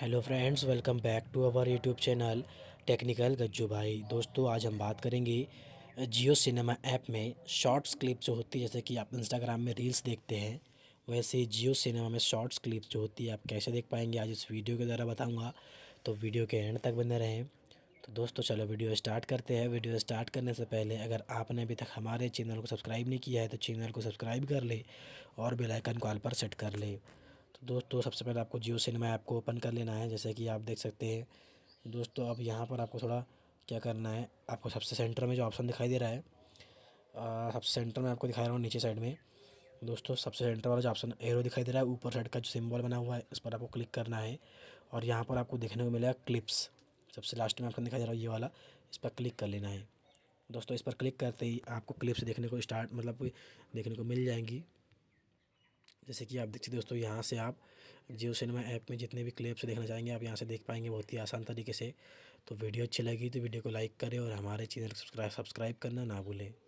hello friends welcome back to our YouTube channel technical Gajju Bhai दोस्तों आज हम बात करेंगे जियो सिनेमा ऐप में शॉर्ट्स क्लिप जो होती है जैसे कि आप इंस्टाग्राम में रील्स देखते हैं वैसे जियो सिनेमा में शॉर्ट्स क्लिप जो होती है आप कैसे देख पाएंगे आज इस वीडियो के द्वारा बताऊँगा तो वीडियो के एंड तक बने रहें तो दोस्तों चलो वीडियो स्टार्ट करते हैं वीडियो स्टार्ट करने से पहले अगर आपने अभी तक हमारे चैनल को सब्सक्राइब नहीं किया है तो चैनल को सब्सक्राइब कर ले और बेलाइकन कॉल पर सेट कर ले दोस्तों सबसे पहले आपको जियो सिनेमा ऐप को ओपन कर लेना है जैसे कि आप देख सकते हैं दोस्तों अब यहाँ पर आपको थोड़ा क्या करना है आपको सबसे सेंटर में जो ऑप्शन दिखाई दे रहा है सबसे सेंटर में आपको दिखाई रहा हूँ नीचे साइड में दोस्तों सबसे सेंटर वाला जो ऑप्शन एरो दिखाई दे रहा है ऊपर साइड का जो सिम्बॉल बना हुआ है उस पर आपको क्लिक करना है और यहाँ पर आपको देखने को मिलेगा क्लिप्स सबसे लास्ट में आपको दिखाई दे रहा है ये वाला इस पर क्लिक कर लेना है दोस्तों इस पर क्लिक करते ही आपको क्लिप्स देखने को स्टार्ट मतलब देखने को मिल जाएंगी जैसे कि आप देख सकते दोस्तों यहाँ से आप जियो सिनेमा ऐप में जितने भी क्लिप्स देखना चाहेंगे आप यहाँ से देख पाएंगे बहुत ही आसान तरीके से तो वीडियो अच्छी लगी तो वीडियो को लाइक करें और हमारे चैनल को सब्सक्राइब करना ना भूलें